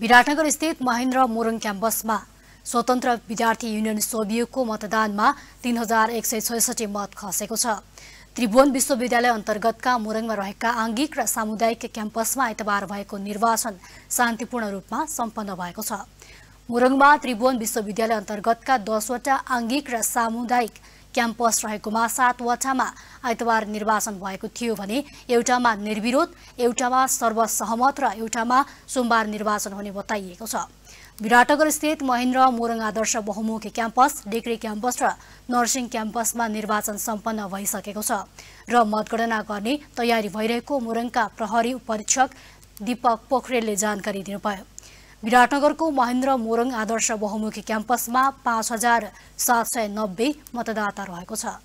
विराटनगर स्थित महेन्द्र मोरङ क्याम्पसमा स्वतन्त्र विद्यार्थी युनियन सोभियोको मतदानमा तीन हजार एक सय छैसठी मत खसेको छ त्रिभुवन विश्वविद्यालय अन्तर्गतका मोरङमा रहेका आङ्गिक र सामुदायिक क्याम्पसमा आइतबार भएको निर्वाचन शान्तिपूर्ण रूपमा सम्पन्न भएको छ मोरङमा त्रिभुवन विश्वविद्यालय अन्तर्गतका दसवटा आङ्गिक र सामुदायिक क्याम्पस रहेकोमा सातवटामा आइतबार निर्वाचन भएको थियो भने एउटामा निर्विरोध एउटामा सर्वसहमत र एउटामा सोमबार निर्वाचन हुने बताइएको छ विराटनगर स्थित महेन्द्र मोरङ आदर्श बहुमुखी क्याम्पस डिग्री क्याम्पस र नर्सिङ क्याम्पसमा निर्वाचन सम्पन्न भइसकेको छ र मतगणना गर्ने तयारी भइरहेको मोरङका प्रहरी उपरीक्षक दीपक पोखरेलले जानकारी दिनुभयो विराटनगरको महेन्द्र मोरङ आदर्श बहुमुखी क्याम्पसमा पाँच हजार सात सय नब्बे मतदाता रहेको छ